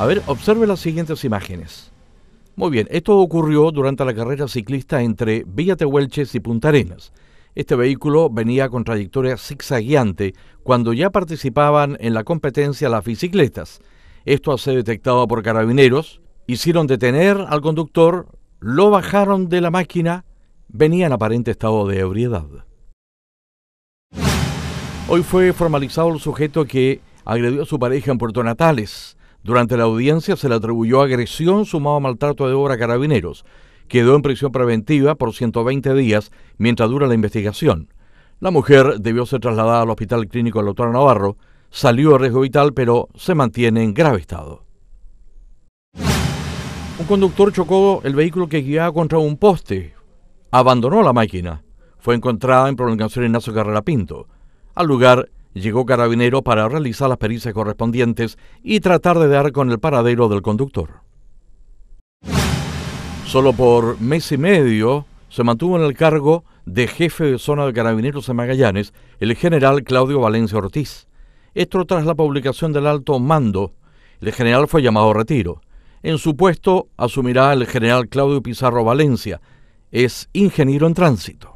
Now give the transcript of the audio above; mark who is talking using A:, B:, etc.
A: A ver, observe las siguientes imágenes. Muy bien, esto ocurrió durante la carrera ciclista entre Villa Tehuelches y Punta Arenas. Este vehículo venía con trayectoria zigzagueante cuando ya participaban en la competencia las bicicletas. Esto se detectado por carabineros, hicieron detener al conductor, lo bajaron de la máquina, venía en aparente estado de ebriedad. Hoy fue formalizado el sujeto que agredió a su pareja en Puerto Natales. Durante la audiencia se le atribuyó agresión sumado a maltrato de obra a carabineros. Quedó en prisión preventiva por 120 días mientras dura la investigación. La mujer debió ser trasladada al Hospital Clínico del Doctor Navarro, salió a riesgo vital pero se mantiene en grave estado. Un conductor chocó el vehículo que guiaba contra un poste. Abandonó la máquina. Fue encontrada en prolongación Ignacio Carrera Pinto. Al lugar Llegó Carabinero para realizar las pericias correspondientes y tratar de dar con el paradero del conductor. Solo por mes y medio se mantuvo en el cargo de jefe de zona de carabineros en Magallanes el general Claudio Valencia Ortiz. Esto tras la publicación del alto mando. El general fue llamado a retiro. En su puesto asumirá el general Claudio Pizarro Valencia. Es ingeniero en tránsito.